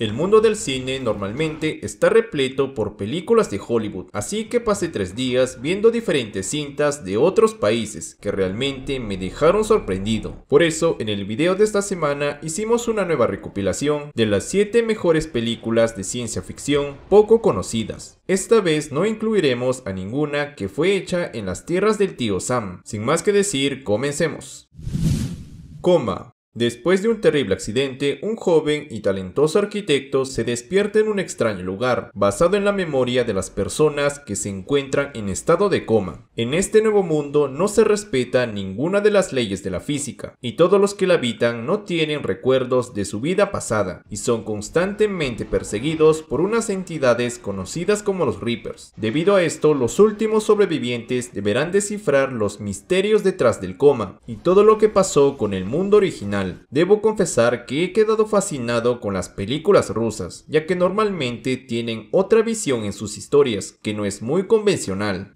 El mundo del cine normalmente está repleto por películas de Hollywood, así que pasé tres días viendo diferentes cintas de otros países que realmente me dejaron sorprendido. Por eso, en el video de esta semana hicimos una nueva recopilación de las 7 mejores películas de ciencia ficción poco conocidas. Esta vez no incluiremos a ninguna que fue hecha en las tierras del tío Sam. Sin más que decir, comencemos. Coma, Después de un terrible accidente, un joven y talentoso arquitecto se despierta en un extraño lugar, basado en la memoria de las personas que se encuentran en estado de coma. En este nuevo mundo no se respeta ninguna de las leyes de la física, y todos los que la habitan no tienen recuerdos de su vida pasada, y son constantemente perseguidos por unas entidades conocidas como los Reapers. Debido a esto, los últimos sobrevivientes deberán descifrar los misterios detrás del coma, y todo lo que pasó con el mundo original Debo confesar que he quedado fascinado con las películas rusas, ya que normalmente tienen otra visión en sus historias que no es muy convencional.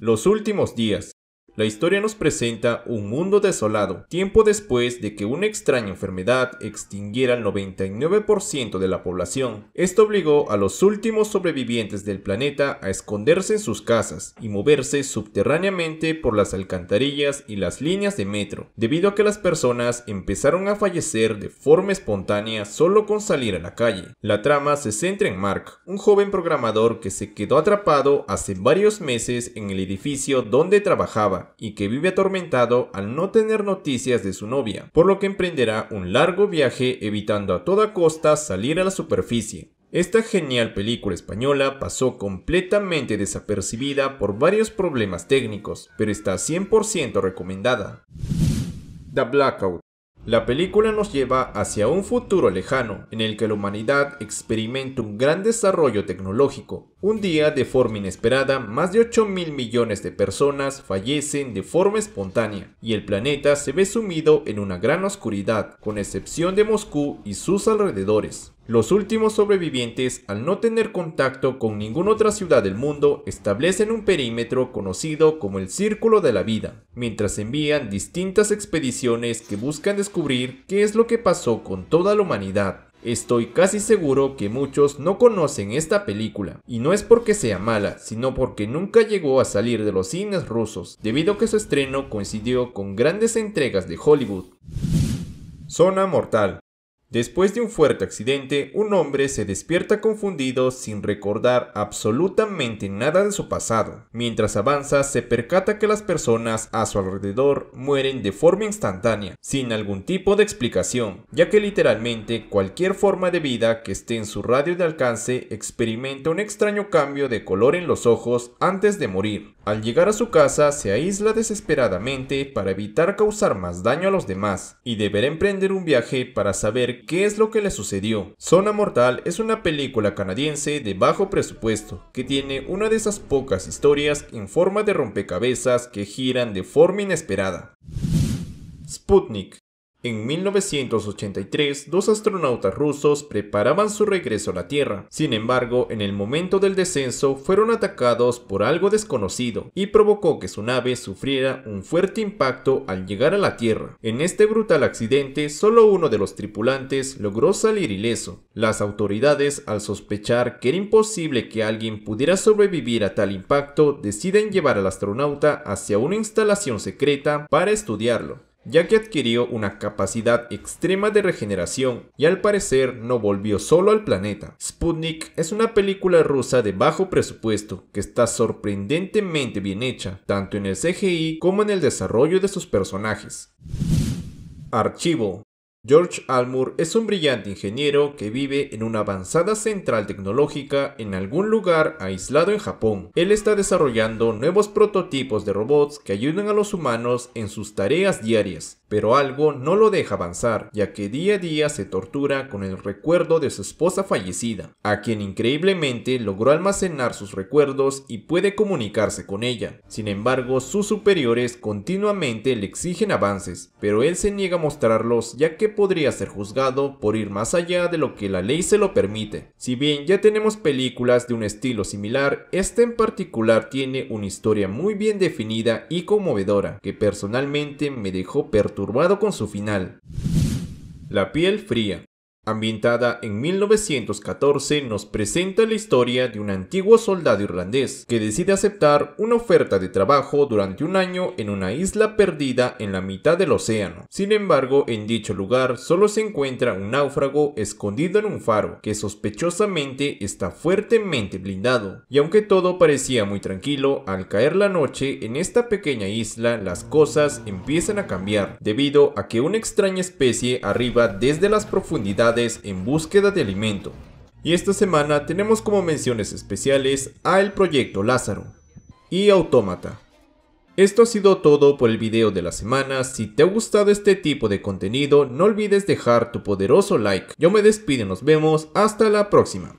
Los últimos días la historia nos presenta un mundo desolado, tiempo después de que una extraña enfermedad extinguiera el 99% de la población. Esto obligó a los últimos sobrevivientes del planeta a esconderse en sus casas y moverse subterráneamente por las alcantarillas y las líneas de metro, debido a que las personas empezaron a fallecer de forma espontánea solo con salir a la calle. La trama se centra en Mark, un joven programador que se quedó atrapado hace varios meses en el edificio donde trabajaba y que vive atormentado al no tener noticias de su novia, por lo que emprenderá un largo viaje evitando a toda costa salir a la superficie. Esta genial película española pasó completamente desapercibida por varios problemas técnicos, pero está 100% recomendada. The Blackout la película nos lleva hacia un futuro lejano, en el que la humanidad experimenta un gran desarrollo tecnológico, un día, de forma inesperada, más de 8 mil millones de personas fallecen de forma espontánea y el planeta se ve sumido en una gran oscuridad, con excepción de Moscú y sus alrededores. Los últimos sobrevivientes, al no tener contacto con ninguna otra ciudad del mundo, establecen un perímetro conocido como el Círculo de la Vida, mientras envían distintas expediciones que buscan descubrir qué es lo que pasó con toda la humanidad. Estoy casi seguro que muchos no conocen esta película, y no es porque sea mala, sino porque nunca llegó a salir de los cines rusos, debido a que su estreno coincidió con grandes entregas de Hollywood. Zona Mortal Después de un fuerte accidente, un hombre se despierta confundido sin recordar absolutamente nada de su pasado. Mientras avanza, se percata que las personas a su alrededor mueren de forma instantánea, sin algún tipo de explicación, ya que literalmente cualquier forma de vida que esté en su radio de alcance experimenta un extraño cambio de color en los ojos antes de morir. Al llegar a su casa, se aísla desesperadamente para evitar causar más daño a los demás, y deberá emprender un viaje para saber qué es lo que le sucedió. Zona Mortal es una película canadiense de bajo presupuesto que tiene una de esas pocas historias en forma de rompecabezas que giran de forma inesperada. Sputnik en 1983, dos astronautas rusos preparaban su regreso a la Tierra. Sin embargo, en el momento del descenso fueron atacados por algo desconocido y provocó que su nave sufriera un fuerte impacto al llegar a la Tierra. En este brutal accidente, solo uno de los tripulantes logró salir ileso. Las autoridades, al sospechar que era imposible que alguien pudiera sobrevivir a tal impacto, deciden llevar al astronauta hacia una instalación secreta para estudiarlo ya que adquirió una capacidad extrema de regeneración y al parecer no volvió solo al planeta. Sputnik es una película rusa de bajo presupuesto que está sorprendentemente bien hecha, tanto en el CGI como en el desarrollo de sus personajes. Archivo George Almour es un brillante ingeniero que vive en una avanzada central tecnológica en algún lugar aislado en Japón. Él está desarrollando nuevos prototipos de robots que ayudan a los humanos en sus tareas diarias pero algo no lo deja avanzar, ya que día a día se tortura con el recuerdo de su esposa fallecida, a quien increíblemente logró almacenar sus recuerdos y puede comunicarse con ella. Sin embargo, sus superiores continuamente le exigen avances, pero él se niega a mostrarlos ya que podría ser juzgado por ir más allá de lo que la ley se lo permite. Si bien ya tenemos películas de un estilo similar, esta en particular tiene una historia muy bien definida y conmovedora, que personalmente me dejó perturbado turbado con su final. La piel fría. Ambientada en 1914, nos presenta la historia de un antiguo soldado irlandés que decide aceptar una oferta de trabajo durante un año en una isla perdida en la mitad del océano. Sin embargo, en dicho lugar solo se encuentra un náufrago escondido en un faro, que sospechosamente está fuertemente blindado. Y aunque todo parecía muy tranquilo, al caer la noche en esta pequeña isla las cosas empiezan a cambiar, debido a que una extraña especie arriba desde las profundidades en búsqueda de alimento. Y esta semana tenemos como menciones especiales a El Proyecto Lázaro y Autómata. Esto ha sido todo por el video de la semana, si te ha gustado este tipo de contenido no olvides dejar tu poderoso like. Yo me despido, nos vemos, hasta la próxima.